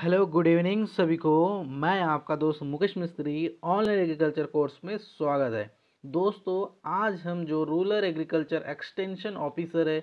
hello good evening सभी को मैं आपका दोस्त मुकेश मिस्त्री ऑनलाइन एग्रीकल्चर कोर्स में स्वागत है दोस्तों आज हम जो रूरल एग्रीकल्चर एक्सटेंशन ऑफिसर है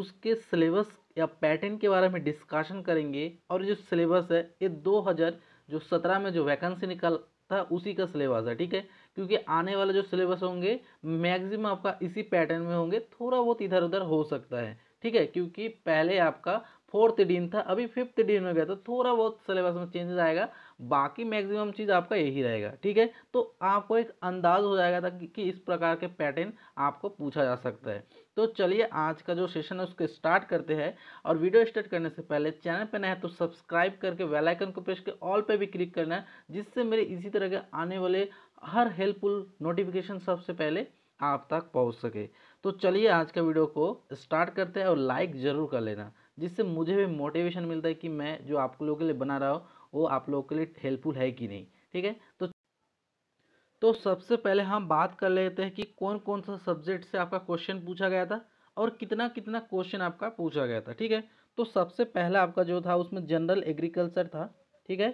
उसके सिलेबस या पैटर्न के बारे में डिस्कशन करेंगे और जो सिलेबस है ये 2000 जो सत्रह में जो वैकेंसी निकल था उसी का सिलेबस है ठीक है क्योंकि आने वाले जो सिलेबस होंगे मैक्सिमम आपका इसी पैटर्न में होंगे थोड़ा बहुत इधर उधर हो सकता है ठीक है क्योंकि पहले आपका फोर्थ डीन था अभी फिफ्थ डीन हो गया तो थोड़ा बहुत सिलेबस में चेंजेस आएगा बाकी मैक्सिमम चीज़ आपका यही रहेगा ठीक है तो आपको एक अंदाज हो जाएगा था कि, कि इस प्रकार के पैटर्न आपको पूछा जा सकता है तो चलिए आज का जो सेशन है उसको स्टार्ट करते हैं और वीडियो स्टार्ट करने से पहले चैनल पर नया है तो सब्सक्राइब करके वेलाइकन को प्रेस के ऑल पर भी क्लिक करना है जिससे मेरे इसी तरह के आने वाले हर हेल्पफुल नोटिफिकेशन सबसे पहले आप तक पहुँच सके तो चलिए आज का वीडियो को स्टार्ट करते हैं और लाइक ज़रूर कर लेना जिससे मुझे भी मोटिवेशन मिलता है कि मैं जो आप लोगों के लिए बना रहा हूँ वो आप लोगों के लिए हेल्पफुल है कि नहीं ठीक है तो तो सबसे पहले हम बात कर लेते हैं कि कौन कौन सा सब्जेक्ट से आपका क्वेश्चन पूछा गया था और कितना कितना क्वेश्चन आपका पूछा गया था ठीक है तो सबसे पहला आपका जो था उसमें जनरल एग्रीकल्चर था ठीक है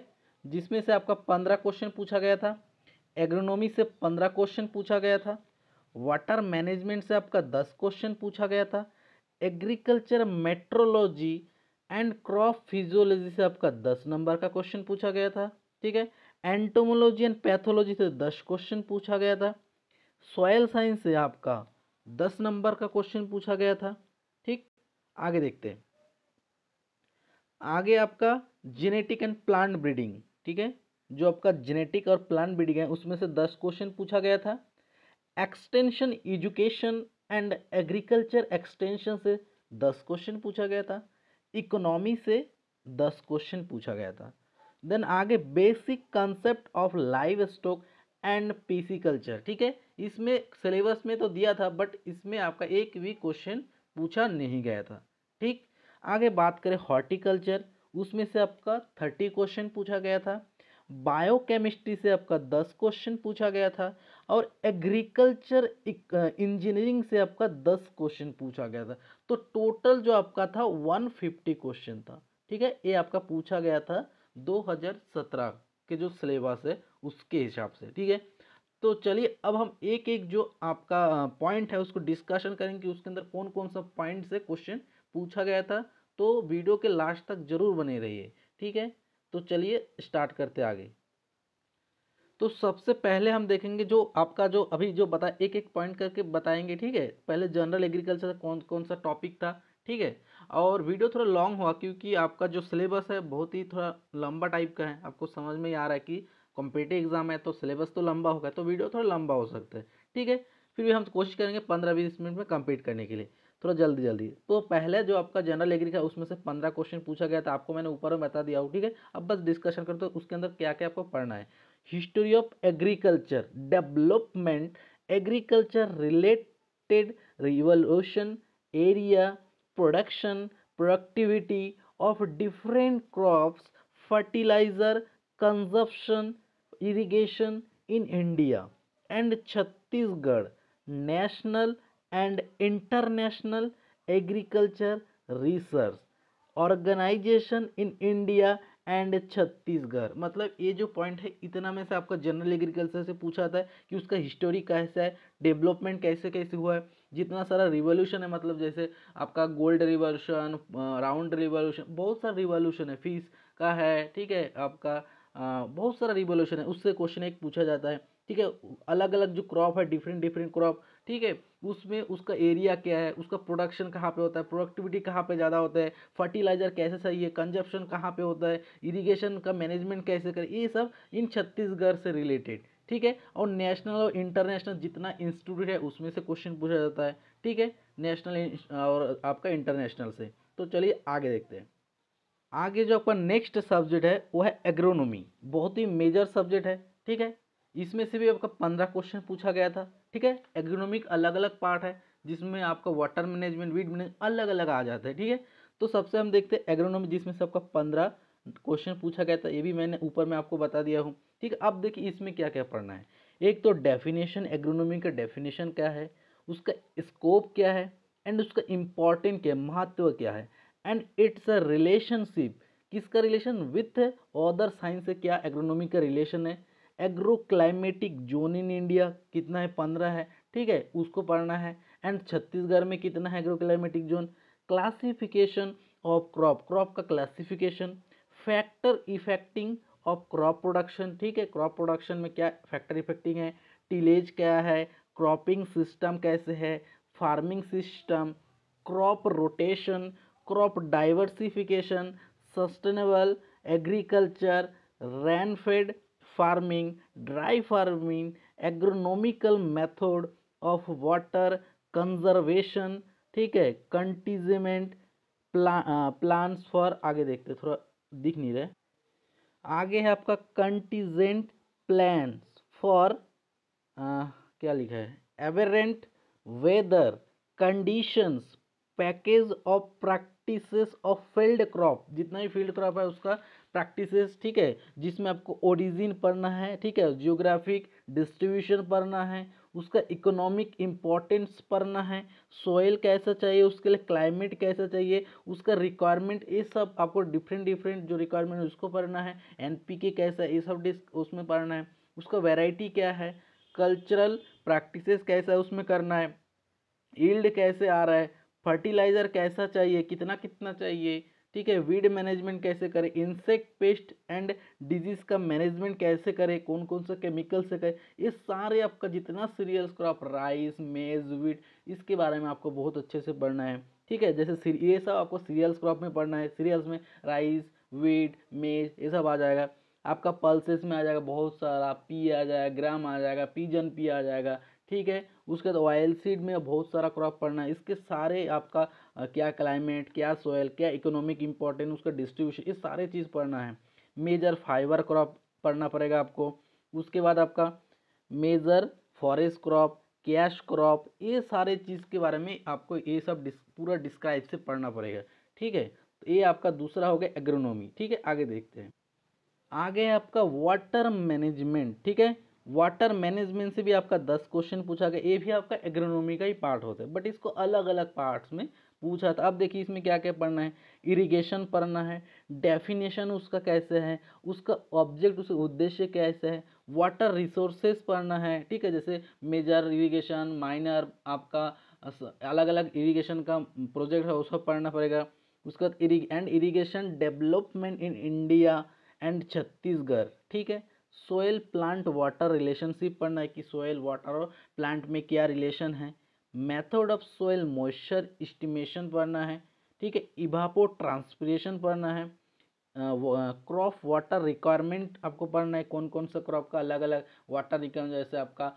जिसमें से आपका पंद्रह क्वेश्चन पूछा गया था एग्रोनॉमी से पंद्रह क्वेश्चन पूछा गया था वाटर मैनेजमेंट से आपका दस क्वेश्चन पूछा गया था agriculture meteorology and crop physiology से आपका दस नंबर का क्वेश्चन पूछा गया था ठीक है एंटोमोलॉजी एंड पैथोलॉजी से दस क्वेश्चन पूछा गया था सॉयल साइंस से आपका दस नंबर का क्वेश्चन पूछा गया था ठीक आगे देखते हैं आगे आपका जेनेटिक एंड प्लांट ब्रीडिंग ठीक है जो आपका जेनेटिक और प्लांट ब्रीडिंग है उसमें से दस क्वेश्चन पूछा गया था extension education and agriculture extension से दस क्वेश्चन पूछा गया था इकोनॉमी से दस क्वेश्चन पूछा गया था देन आगे basic concept of livestock and pisciculture ठीक है इसमें सिलेबस में तो दिया था बट इसमें आपका एक भी क्वेश्चन पूछा नहीं गया था ठीक आगे बात करें हॉर्टिकल्चर उसमें से आपका थर्टी क्वेश्चन पूछा गया था बायोकेमिस्ट्री से आपका दस क्वेश्चन पूछा गया था और एग्रीकल्चर इंजीनियरिंग से आपका दस क्वेश्चन पूछा गया था तो टोटल जो आपका था वन फिफ्टी क्वेश्चन था ठीक है ये आपका पूछा गया था दो हजार सत्रह के जो सिलेबस है उसके हिसाब से ठीक है तो चलिए अब हम एक एक जो आपका पॉइंट है उसको डिस्कशन करेंगे कि उसके अंदर कौन कौन सा पॉइंट से क्वेश्चन पूछा गया था तो वीडियो के लास्ट तक जरूर बने रहिए ठीक है तो चलिए स्टार्ट करते आगे तो सबसे पहले हम देखेंगे जो आपका जो अभी जो बता एक एक पॉइंट करके बताएंगे ठीक है पहले जनरल एग्रीकल्चर कौन कौन सा टॉपिक था ठीक है और वीडियो थोड़ा लॉन्ग हुआ क्योंकि आपका जो सिलेबस है बहुत ही थोड़ा लंबा टाइप का है आपको समझ में आ रहा है कि कॉम्पिटेटिव एग्जाम है तो सिलेबस तो लंबा होगा तो वीडियो थोड़ा लंबा हो सकता है ठीक है फिर भी हम कोशिश करेंगे पंद्रह बीस मिनट में कम्प्लीट करने के लिए थोड़ा जल्दी जल्दी तो पहले जो आपका जनरल एग्री का उसमें से पंद्रह क्वेश्चन पूछा गया था आपको मैंने ऊपर में बता दिया हो ठीक है अब बस डिस्कशन करते तो उसके अंदर क्या क्या आपको पढ़ना है history of agriculture development agriculture related revolution area production productivity of different crops fertilizer consumption irrigation in india and chhattisgarh national and international agriculture research organization in india and Chhattisgarh मतलब ये जो पॉइंट है इतना में से आपका जनरल एग्रीकल्चर से पूछा जाता है कि उसका हिस्टोरी कैसा है डेवलपमेंट कैसे कैसे हुआ है जितना सारा रिवोल्यूशन है मतलब जैसे आपका गोल्ड रिवोल्यूशन राउंड रिवोल्यूशन बहुत सारा रिवोल्यूशन है फीस का है ठीक है आपका आ, बहुत सारा रिवोल्यूशन है उससे क्वेश्चन एक पूछा जाता है ठीक है अलग अलग जो क्रॉप है डिफरेंट डिफरेंट क्रॉप ठीक है उसमें उसका एरिया क्या है उसका प्रोडक्शन कहाँ पे होता है प्रोडक्टिविटी कहाँ पे ज़्यादा होता है फर्टिलाइज़र कैसे सही है कंजप्शन कहाँ पे होता है इरिगेशन का मैनेजमेंट कैसे करें ये सब इन छत्तीसगढ़ से रिलेटेड ठीक है और नेशनल और इंटरनेशनल जितना इंस्टीट्यूट है उसमें से क्वेश्चन पूछा जाता है ठीक है नेशनल और आपका इंटरनेशनल से तो चलिए आगे देखते हैं आगे जो आपका नेक्स्ट सब्जेक्ट है वो है एग्रोनॉमी बहुत ही मेजर सब्जेक्ट है ठीक है इसमें से भी आपका पंद्रह क्वेश्चन पूछा गया था ठीक है एग्रोनॉमिक अलग अलग पार्ट है जिसमें आपका वाटर मैनेजमेंट वीड मैनेजमेंट अलग अलग आ जाता है ठीक है तो सबसे हम देखते हैं एग्रोनॉमी जिसमें सबका पंद्रह क्वेश्चन पूछा गया था ये भी मैंने ऊपर में आपको बता दिया हूँ ठीक है अब देखिए इसमें क्या क्या पढ़ना है एक तो डेफिनेशन एग्रोनॉमी का डेफिनेशन क्या है उसका स्कोप क्या है एंड उसका इम्पॉर्टेंट क्या महत्व क्या है एंड इट्स अ रिलेशनशिप किसका रिलेशन विथ अदर साइंस से क्या एग्रोनॉमी का रिलेशन है एग्रोक्लाइमेटिक जोन इन इंडिया कितना है पंद्रह है ठीक है उसको पढ़ना है एंड छत्तीसगढ़ में कितना है agroclimatic zone classification of crop crop का classification factor affecting of crop production ठीक है क्रॉप प्रोडक्शन में क्या फैक्टर इफेक्टिंग है टीलेज क्या है क्रॉपिंग सिस्टम कैसे है farming system crop rotation crop diversification sustainable agriculture rainfed farming, dry farming, agronomical method of water conservation ठीक है कंटीजमेंट प्लान्स फॉर आगे देखते थोड़ा दिख नहीं रहे आगे है आपका कंटीजेंट प्लान्स फॉर क्या लिखा है aberrant weather conditions package of practices of field crop जितना भी फील्ड क्रॉप है उसका प्रैक्टिसेस ठीक है जिसमें आपको ओरिजिन पढ़ना है ठीक है जियोग्राफिक डिस्ट्रीब्यूशन पढ़ना है उसका इकोनॉमिक इम्पोर्टेंस पढ़ना है सॉइल कैसा चाहिए उसके लिए क्लाइमेट कैसा चाहिए उसका रिक्वायरमेंट ये सब आपको डिफरेंट डिफरेंट जो रिक्वायरमेंट है उसको पढ़ना है एन पी के कैसा ये सब डिस्क उसमें पढ़ना है उसका वेराइटी क्या है कल्चरल प्रैक्टिसेस कैसा है उसमें करना है ईल्ड कैसे आ रहा है फर्टिलाइज़र कैसा चाहिए कितना कितना चाहिए ठीक है वीड मैनेजमेंट कैसे करें इंसेक्ट पेस्ट एंड डिजीज का मैनेजमेंट कैसे करें कौन कौन सा केमिकल से करें ये सारे आपका जितना cereals crop rice maize wheat इसके बारे में आपको बहुत अच्छे से पढ़ना है ठीक है जैसे ये सब आपको सीरियल्स क्रॉप में पढ़ना है सीरियल्स में राइस वीट मेज ये सब आ जाएगा आपका पल्सेस में आ जाएगा बहुत सारा पी आ जाएगा ग्राम आ जाएगा पीजन पी आ जाएगा ठीक है उसके बाद ऑयल सीड में बहुत सारा क्रॉप पड़ना है इसके सारे आपका क्या क्लाइमेट क्या सोयल क्या इकोनॉमिक इंपॉर्टेंट उसका डिस्ट्रीब्यूशन ये सारे चीज़ पढ़ना है मेजर फाइबर क्रॉप पढ़ना पड़ेगा आपको उसके बाद आपका major forest crop cash crop ये सारे चीज़ के बारे में आपको ये सब डिस, पूरा डिस्क्राइब से पढ़ना पड़ेगा ठीक है तो ये आपका दूसरा हो गया एग्रोनॉमी ठीक है आगे देखते हैं आगे आपका वाटर मैनेजमेंट ठीक है वाटर मैनेजमेंट से भी आपका दस क्वेश्चन पूछा गया ये भी आपका एग्रोनॉमी का ही पार्ट होता है बट इसको अलग अलग पार्ट्स में पूछा था अब देखिए इसमें क्या क्या पढ़ना है इरिगेशन पढ़ना है डेफिनेशन उसका कैसे है उसका ऑब्जेक्ट उसका उद्देश्य कैसे है वाटर रिसोर्सेज पढ़ना है ठीक है जैसे मेजर इरीगेशन माइनर आपका अलग अलग इरीगेशन का प्रोजेक्ट है उसको पढ़ना पड़ेगा उसके बाद and irrigation development in India and Chhattisgarh ठीक है सोयल प्लांट वाटर रिलेशनशिप पढ़ना है कि सोयल वाटर और प्लांट में क्या रिलेशन है method of soil moisture estimation पढ़ना है ठीक है इभापो ट्रांसप्रेशन पढ़ना है क्रॉप वाटर रिक्वायरमेंट आपको पढ़ना है कौन कौन सा क्रॉप का अलग अलग वाटर रिक्वायरमेंट जैसे आपका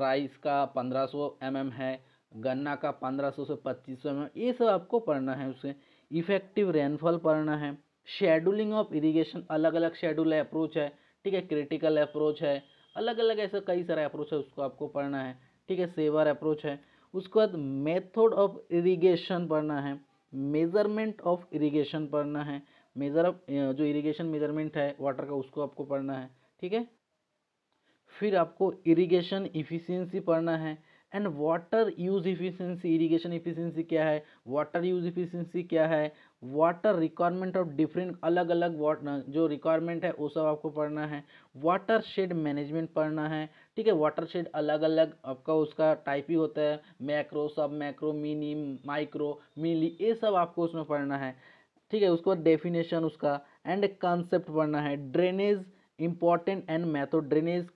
राइस का पंद्रह सौ एम है गन्ना का पंद्रह सौ से पच्चीस सौ एम ये सब आपको पढ़ना है उसे इफेक्टिव रेनफॉल पढ़ना है शेड्यूलिंग ऑफ इरीगेशन अलग अलग शेड्यूल है अप्रोच है ठीक है क्रिटिकल अप्रोच है अलग अलग ऐसा कई सारे अप्रोच है उसको आपको पढ़ना है ठीक है सेवर अप्रोच है उसके बाद मेथड ऑफ इरिगेशन पढ़ना है मेज़रमेंट ऑफ इरिगेशन पढ़ना है मेज़र जो इरिगेशन मेजरमेंट है वाटर का उसको आपको पढ़ना है ठीक है फिर आपको इरिगेशन इफ़िशियंसी पढ़ना है and water use efficiency irrigation efficiency क्या है वाटर यूज इफिशियंसी क्या है वाटर रिक्वायरमेंट ऑफ डिफरेंट अलग अलग वाट जो रिक्वायरमेंट है वो सब आपको पढ़ना है वाटर शेड मैनेजमेंट पढ़ना है ठीक है वाटर शेड अलग अलग आपका उसका टाइप ही होता है मैक्रो सब मैक्रो मिनी माइक्रो मिली ये सब आपको उसमें पढ़ना है ठीक है उसके बाद डेफिनेशन उसका एंड कंसेप्ट पढ़ना है drainage important and method drainage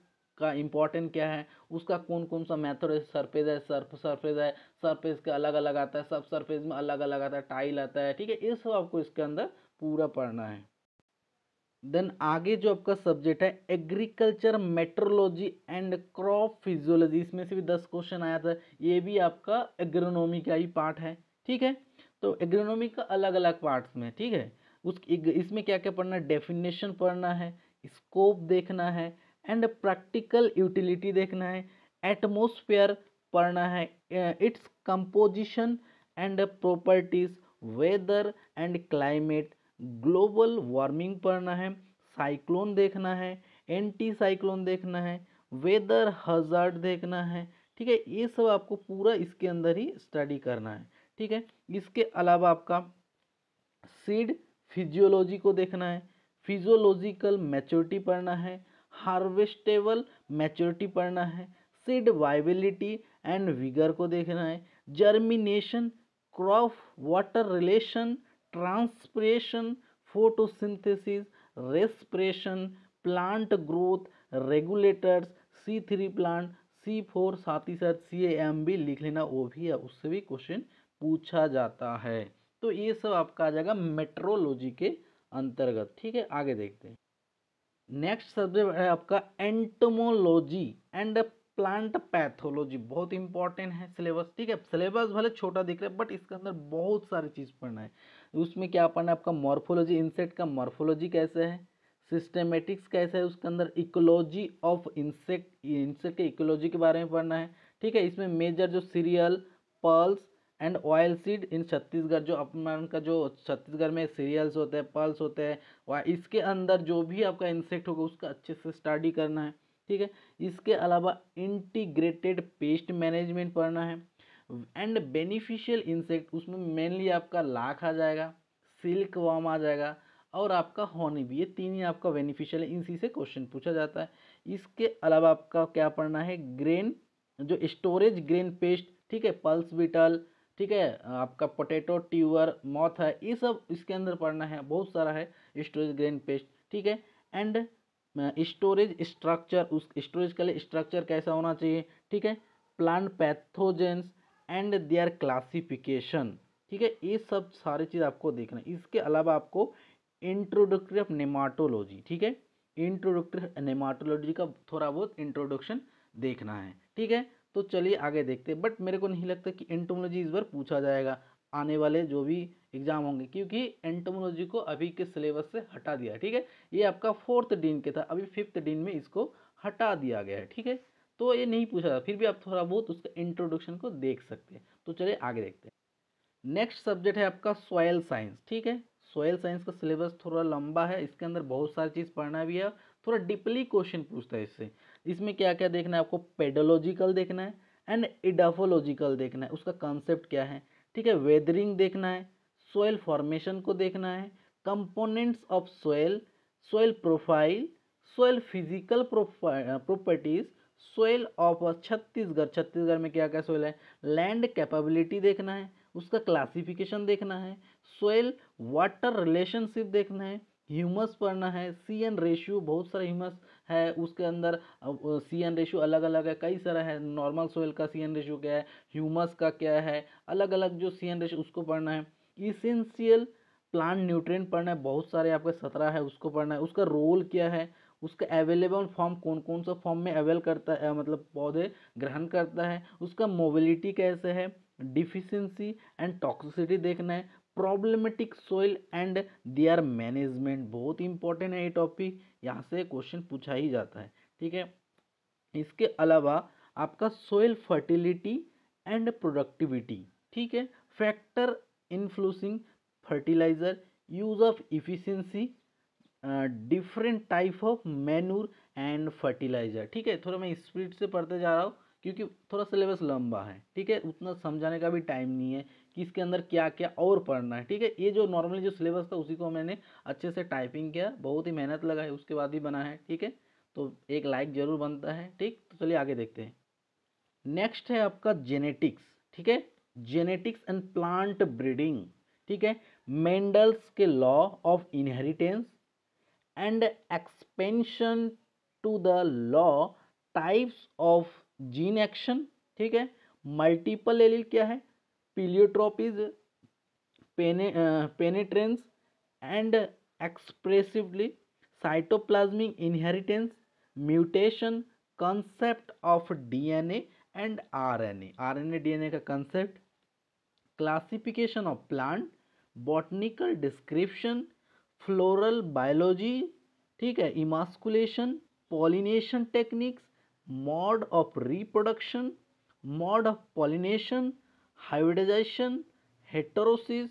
का इम्पोर्टेंट क्या है उसका कौन कौन सा मेथड है सरफेस है सर्फ सरफेस है सरफेस का अलग अलग आता है सब सरफेस में अलग अलग आता है टाइल आता है ठीक है ये सब आपको इसके अंदर पूरा पढ़ना है देन आगे जो आपका सब्जेक्ट है agriculture meteorology and crop physiology इसमें से भी दस क्वेश्चन आया था ये भी आपका एग्रोनॉमी का ही पार्ट है ठीक है तो एग्रोनॉमी का अलग अलग पार्ट्स में ठीक है उस इसमें क्या क्या पढ़ना है डेफिनेशन पढ़ना है स्कोप देखना है एंड प्रैक्टिकल यूटिलिटी देखना है एटमोसफेयर पढ़ना है its composition and properties weather and climate global warming पढ़ना है साइक्लोन देखना है एंटी साइक्लोन देखना है वेदर हजार्ड देखना है ठीक है ये सब आपको पूरा इसके अंदर ही स्टडी करना है ठीक है इसके अलावा आपका सीड फिजियोलॉजी को देखना है फिजियोलॉजिकल मैच्योरिटी पढ़ना है हार्वेस्टेबल मैच्योरिटी पढ़ना है सीड वाइबिलिटी एंड विगर को देखना है germination crop water relation transpiration photosynthesis respiration plant growth regulators C three plant C four साथ ही साथ सी एम भी लिख लेना वो भी है उससे भी क्वेश्चन पूछा जाता है तो ये सब आपका आ जाएगा मेट्रोलॉजी के अंतर्गत ठीक है आगे देखते हैं नेक्स्ट सब्जेक्ट है आपका एंटमोलॉजी एंड प्लांट पैथोलॉजी बहुत इंपॉर्टेंट है सिलेबस ठीक है सिलेबस भले छोटा दिख रहा है बट इसके अंदर बहुत सारी चीज़ पढ़ना है उसमें क्या पढ़ना है आपका मॉर्फोलॉजी इंसेक्ट का मॉर्फोलॉजी कैसे है सिस्टेमेटिक्स कैसे है उसके अंदर इकोलॉजी ऑफ इंसेक्ट इंसेक्ट के इकोलॉजी के बारे में पढ़ना है ठीक है इसमें मेजर जो cereal pulse and oil seed in Chhattisgarh जो अपना का जो छत्तीसगढ़ में सीरियल्स होते हैं पल्स होते हैं इसके अंदर जो भी आपका इंसेक्ट होगा उसका अच्छे से स्टडी करना है ठीक है इसके अलावा इंटीग्रेटेड पेस्ट मैनेजमेंट पढ़ना है एंड बेनिफिशियल इंसेक्ट उसमें मेनली आपका लाख आ जाएगा सिल्क वॉम आ जाएगा और आपका हॉनी भी ये तीन ही आपका बेनिफिशियल है इसी से क्वेश्चन पूछा जाता है इसके अलावा आपका क्या पढ़ना है ग्रेन जो स्टोरेज ग्रेन पेस्ट ठीक है पल्स बिटल ठीक है आपका पोटैटो ट्यूबर मौत है ये सब इसके अंदर पढ़ना है बहुत सारा है स्टोरेज ग्रेन पेस्ट ठीक है एंड स्टोरेज स्ट्रक्चर उस स्टोरेज के लिए स्ट्रक्चर कैसा होना चाहिए ठीक है plant pathogens and their classification ठीक है ये सब सारी चीज़ आपको देखना है इसके अलावा आपको इंट्रोडक्टरी ऑफ नेमाटोलॉजी ठीक है इंट्रोडक्टरी नेमाटोलॉजी का थोड़ा बहुत इंट्रोडक्शन देखना है ठीक है तो चलिए आगे देखते बट मेरे को नहीं लगता कि एंटोमोलॉजी इस बार पूछा जाएगा आने वाले जो भी एग्ज़ाम होंगे क्योंकि एंटोमोलॉजी को अभी के सिलेबस से हटा दिया ठीक है ये आपका फोर्थ डीन के था अभी फिफ्थ डीन में इसको हटा दिया गया है ठीक है तो ये नहीं पूछा था फिर भी आप थोड़ा बहुत उसका इंट्रोडक्शन को देख सकते हैं तो चलिए आगे देखते हैं नेक्स्ट सब्जेक्ट है आपका सॉयल साइंस ठीक है सॉयल साइंस का सिलेबस थोड़ा लंबा है इसके अंदर बहुत सारी चीज़ पढ़ना भी है थोड़ा डीपली क्वेश्चन पूछता है इससे इसमें क्या क्या देखना है आपको पेडोलॉजिकल देखना है एंड इडाफोलॉजिकल देखना है उसका कॉन्सेप्ट क्या है ठीक है वेदरिंग देखना है सोयल फॉर्मेशन को देखना है components of soil soil profile soil physical properties soil of Chhattisgarh Chhattisgarh में क्या क्या सोयल है लैंड कैपेबिलिटी देखना है उसका क्लासिफिकेशन देखना है सोयल वाटर रिलेशनशिप देखना है ह्यूमस पढ़ना है सी एन रेशियो बहुत सारा ह्यूमस है उसके अंदर सी एन रेशो अलग अलग है कई सारा है नॉर्मल सोयल का सी एन रेशो क्या है ह्यूमस का क्या है अलग अलग जो सी एन रेशो उसको पढ़ना है इसेंशियल प्लांट न्यूट्रिएंट पढ़ना है बहुत सारे आपके सत्रह है उसको पढ़ना है उसका रोल क्या है उसका अवेलेबल फॉर्म कौन कौन सा फॉर्म में अवेल करता है मतलब पौधे ग्रहण करता है उसका मोबिलिटी कैसे है डिफिशेंसी एंड टॉक्सिसिटी देखना है problematic soil and their management बहुत इंपॉर्टेंट है ये टॉपिक यहाँ से क्वेश्चन पूछा ही जाता है ठीक है इसके अलावा आपका सोइल फर्टिलिटी एंड प्रोडक्टिविटी ठीक है factor influencing fertilizer use of efficiency different type of manure and fertilizer ठीक है थोड़ा मैं स्पीड से पढ़ते जा रहा हूँ क्योंकि थोड़ा सिलेबस लंबा है ठीक है उतना समझाने का भी टाइम नहीं है कि इसके अंदर क्या क्या और पढ़ना है ठीक है ये जो नॉर्मली जो सिलेबस था उसी को मैंने अच्छे से टाइपिंग किया बहुत ही मेहनत लगा है उसके बाद ही बना है ठीक है तो एक लाइक ज़रूर बनता है ठीक तो चलिए आगे देखते हैं नेक्स्ट है आपका जेनेटिक्स ठीक है जेनेटिक्स एंड प्लांट ब्रीडिंग ठीक है मेंडल्स के law of inheritance and expansion to the law types of gene action ठीक है मल्टीपल एलिल क्या है pleiotropies penetrance and expressively cytoplasmic inheritance mutation concept of DNA and RNA RNA DNA का concept classification of plant botanical description floral biology ठीक है emasculation pollination techniques mode of reproduction mode of pollination hybridization heterosis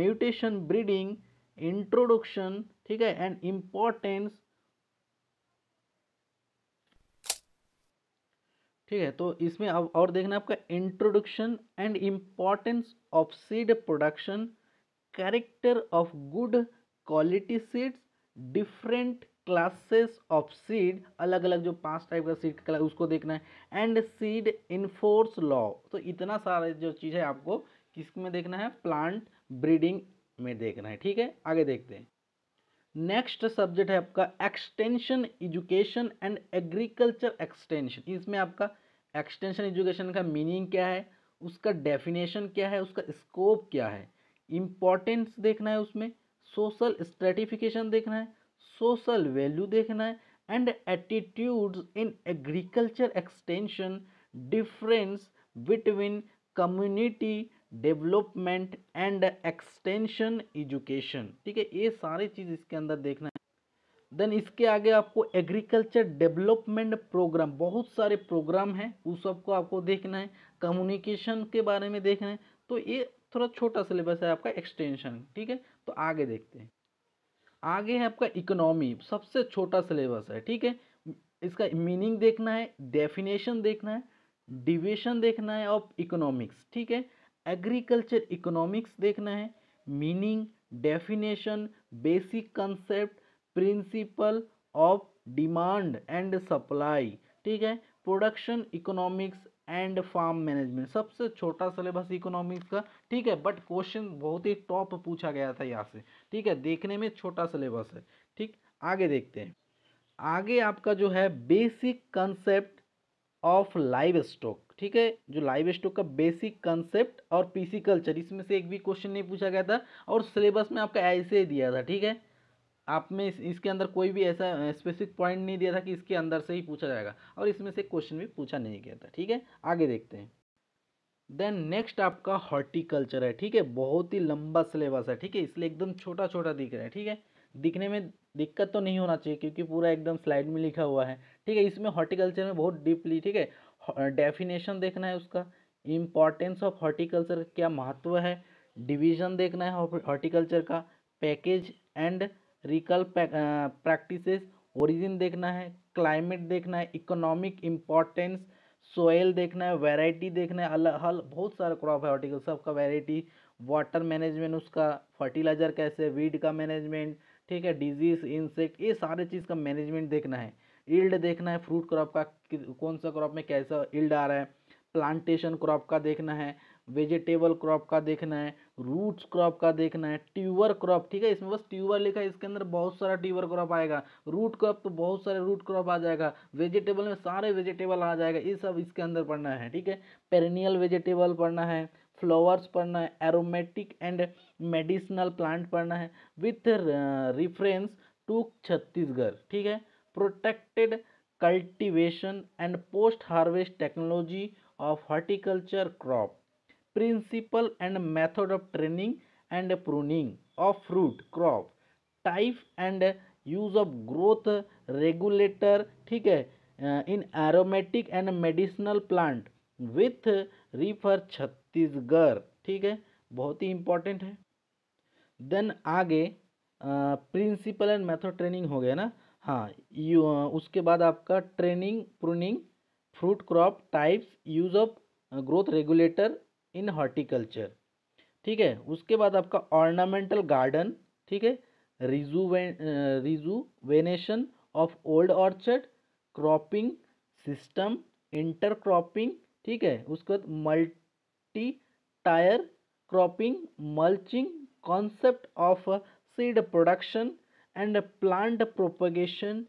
mutation breeding introduction ठीक है and importance ठीक है तो इसमें अब और देखना आपका introduction and importance of seed production character of good quality seeds different classes of seed अलग अलग जो पांच टाइप का सीड कलर उसको देखना है एंड सीड इन्फोर्स लॉ तो इतना सारा जो चीज़ है आपको किस में देखना है प्लांट ब्रीडिंग में देखना है ठीक है आगे देखते हैं नेक्स्ट सब्जेक्ट है आपका extension education and agriculture extension इसमें आपका एक्सटेंशन एजुकेशन का मीनिंग क्या है उसका डेफिनेशन क्या है उसका स्कोप क्या है इम्पोर्टेंस देखना है उसमें सोशल स्ट्रेटिफिकेशन देखना है सोशल वैल्यू देखना है and attitude in agriculture extension difference between community development and extension education ठीक है ये सारे चीज़ इसके अंदर देखना है देन इसके आगे आपको एग्रीकल्चर डेवलपमेंट प्रोग्राम बहुत सारे प्रोग्राम हैं उस सबको आपको देखना है कम्युनिकेशन के बारे में देखना है तो ये थोड़ा छोटा सिलेबस है आपका एक्सटेंशन ठीक है तो आगे देखते हैं आगे है आपका इकोनॉमी सबसे छोटा सिलेबस है ठीक है इसका मीनिंग देखना है डेफिनेशन देखना है डिवेशन देखना है ऑफ इकोनॉमिक्स ठीक है एग्रीकल्चर इकोनॉमिक्स देखना है meaning definition basic concept principle of demand and supply ठीक है production economics and farm management सबसे छोटा सिलेबस इकोनॉमिक्स का ठीक है बट क्वेश्चन बहुत ही टॉप पूछा गया था यहाँ से ठीक है देखने में छोटा सिलेबस है ठीक आगे देखते हैं आगे आपका जो है basic concept of livestock ठीक है जो लाइव स्टॉक का बेसिक कंसेप्ट और पीसी कल्चर इसमें से एक भी क्वेश्चन नहीं पूछा गया था और सिलेबस में आपका ऐसे दिया था ठीक है आप में इस, इसके अंदर कोई भी ऐसा स्पेसिफिक पॉइंट नहीं दिया था कि इसके अंदर से ही पूछा जाएगा और इसमें से क्वेश्चन भी पूछा नहीं गया था ठीक है आगे देखते हैं देन नेक्स्ट आपका हॉर्टिकल्चर है ठीक है बहुत ही लंबा सिलेबस है ठीक है इसलिए एकदम छोटा छोटा दिख रहा है ठीक है दिखने में दिक्कत तो नहीं होना चाहिए क्योंकि पूरा एकदम स्लाइड में लिखा हुआ है ठीक है इसमें हॉर्टिकल्चर में बहुत डीपली ठीक है डेफिनेशन देखना है उसका इम्पॉर्टेंस ऑफ हॉर्टिकल्चर क्या महत्व है डिवीजन देखना है हॉर्टिकल्चर का पैकेज एंड रिकल प्रैक्टिसेस ओरिजिन देखना है क्लाइमेट देखना है इकोनॉमिक इम्पॉर्टेंस सोयल देखना है वैरायटी देखना है अलग हल बहुत सारा क्रॉप है हॉर्टिकल्चर सबका वैरायटी वाटर मैनेजमेंट उसका फर्टिलाइजर कैसे वीड का मैनेजमेंट ठीक है डिजीज इंसेक्ट ये सारे चीज़ का मैनेजमेंट देखना है ईल्ड देखना है फ्रूट क्रॉप का कौन सा क्रॉप में कैसा ईल्ड आ रहा है प्लांटेशन क्रॉप का देखना है वेजिटेबल क्रॉप का देखना है रूट्स क्रॉप का देखना है ट्यूबर क्रॉप ठीक है इसमें बस ट्यूबर लिखा है इसके अंदर बहुत सारा ट्यूबर क्रॉप आएगा रूट क्रॉप तो बहुत सारे रूट क्रॉप आ जाएगा वेजिटेबल में सारे वेजिटेबल आ जाएगा ये सब इसके अंदर पढ़ना है ठीक है पेरिनियल वेजिटेबल पढ़ना है फ्लावर्स पढ़ना है एरोमेटिक एंड मेडिसिनल प्लांट पढ़ना है विथ रिफरेंस टू छत्तीसगढ़ ठीक है protected cultivation and post harvest technology of horticulture crop principle and method of training and pruning of fruit crop type and use of growth regulator ठीक है in aromatic and medicinal plant with refer Chhattisgarh ठीक है बहुत ही important है then आगे principle and method training हो गया ना हाँ यू उसके बाद आपका training pruning fruit crop types use of growth regulator in horticulture ठीक है उसके बाद आपका ऑर्नामेंटल गार्डन ठीक है रिजुवे rejuvenation of old orchard cropping system intercropping ठीक है उसके बाद multi tier cropping mulching concept of seed production and plant propagation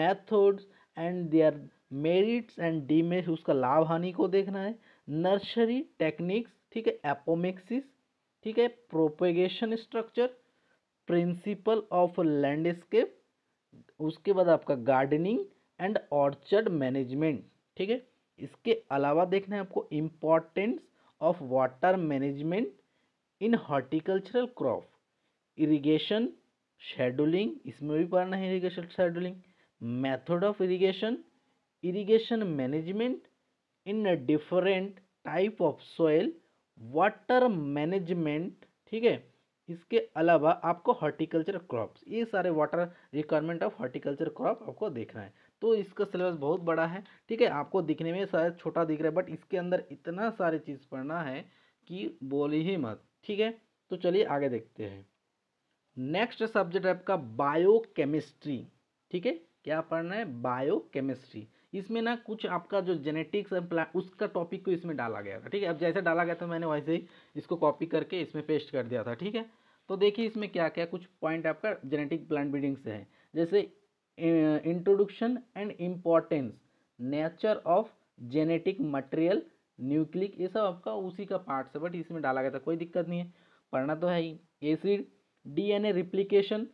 methods and their merits and demerits उसका लाभ हानि को देखना है नर्सरी टेक्निक्स ठीक है एपोमिक्सिस ठीक है propagation structure principle of landscape उसके बाद आपका गार्डनिंग एंड ऑर्चर्ड मैनेजमेंट ठीक है इसके अलावा देखना है आपको importance of water management in horticultural crop irrigation scheduling इसमें भी पढ़ना है irrigation scheduling method of irrigation irrigation management in different type of soil water management ठीक है इसके अलावा आपको हॉर्टिकल्चर क्रॉप्स ये सारे water requirement of horticulture crop आपको देखना है तो इसका सिलेबस बहुत बड़ा है ठीक है आपको दिखने में शायद छोटा दिख रहा है बट इसके अंदर इतना सारी चीज़ पढ़ना है कि बोली ही मत ठीक है तो चलिए आगे देखते हैं नेक्स्ट सब्जेक्ट आपका बायोकेमिस्ट्री ठीक है क्या पढ़ना है बायोकेमिस्ट्री इसमें ना कुछ आपका जो जेनेटिक्स उसका टॉपिक को इसमें डाला गया था ठीक है अब जैसे डाला गया था मैंने वैसे ही इसको कॉपी करके इसमें पेस्ट कर दिया था ठीक है तो देखिए इसमें क्या क्या कुछ पॉइंट आपका जेनेटिक प्लांट ब्रीडिंग से है जैसे introduction and importance nature of genetic material nucleic ये सब आपका उसी का पार्ट है बट इसमें डाला गया था कोई दिक्कत नहीं है पढ़ना तो है ही एसिड डीएनए रिप्लिकेशन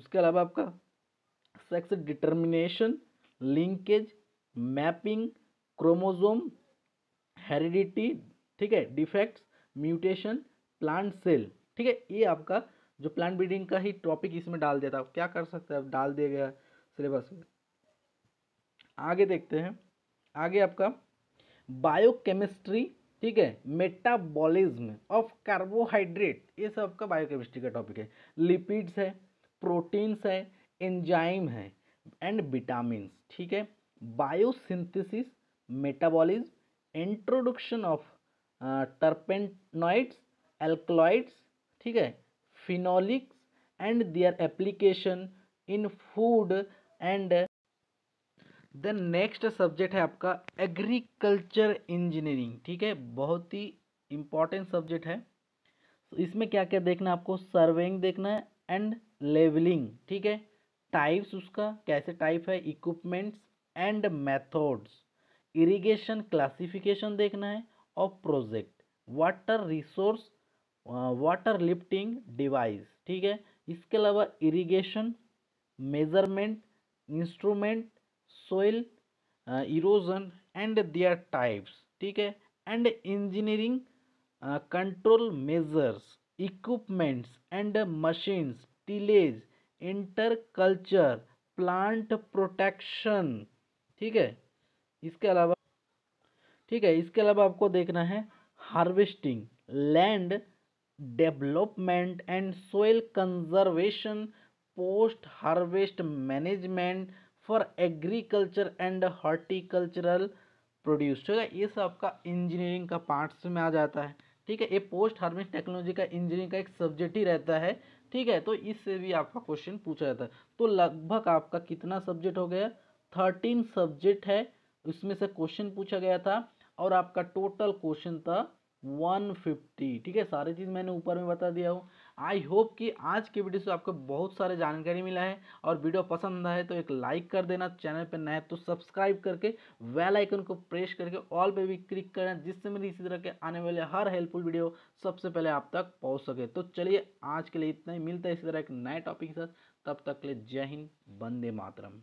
उसके अलावा आपका sex determination linkage mapping chromosome heredity ठीक है डिफेक्ट्स म्यूटेशन प्लांट सेल ठीक है ये आपका जो प्लांट ब्रीडिंग का ही टॉपिक इसमें डाल दिया था क्या कर सकते हैं डाल दिया गया सिलेबस में आगे देखते हैं आगे आपका बायोकेमिस्ट्री ठीक है मेटाबॉलिज्म ऑफ कार्बोहाइड्रेट ये सब आपका बायोकेमिस्ट्री का टॉपिक है लिपिड्स है प्रोटीन्स है एंजाइम है एंड विटामिन ठीक है biosynthesis metabolism introduction of terpenoids alkaloids ठीक है phenolics and their application in food and then next subject है आपका एग्रीकल्चर इंजीनियरिंग ठीक है बहुत ही इम्पॉर्टेंट सब्जेक्ट है तो इसमें क्या क्या देखना है आपको सर्वेइंग देखना है एंड लेवलिंग ठीक है टाइप्स उसका कैसे टाइप है equipments and methods irrigation classification देखना है और project water resource water lifting device ठीक है इसके अलावा irrigation measurement instrument soil erosion and their types ठीक है and engineering control measures equipments and machines tillage interculture plant protection ठीक है इसके अलावा ठीक है इसके अलावा आपको देखना है harvesting land development and soil conservation post harvest management for agriculture and horticultural produce ठीक है ये सब आपका इंजीनियरिंग का पार्ट्स में आ जाता है ठीक है ये पोस्ट हार्वेस्ट टेक्नोलॉजी का इंजीनियरिंग का एक सब्जेक्ट ही रहता है ठीक है तो इससे भी आपका क्वेश्चन पूछा जाता है तो लगभग आपका कितना सब्जेक्ट हो गया थर्टीन सब्जेक्ट है उसमें से क्वेश्चन पूछा गया था और आपका टोटल क्वेश्चन था वन फिफ्टी ठीक है सारी चीज़ मैंने ऊपर में बता दिया हूँ आई होप कि आज के वीडियो से आपको बहुत सारे जानकारी मिला है और वीडियो पसंद आए तो एक लाइक कर देना चैनल पर नए तो सब्सक्राइब करके वेल आइकन को प्रेस करके ऑल पे भी क्लिक करना जिससे मेरी इसी तरह के आने वाले हर हेल्पफुल वीडियो सबसे पहले आप तक पहुँच सके तो चलिए आज के लिए इतना ही मिलता है इसी तरह एक नए टॉपिक के साथ तब तक के लिए जय हिंद बंदे मातरम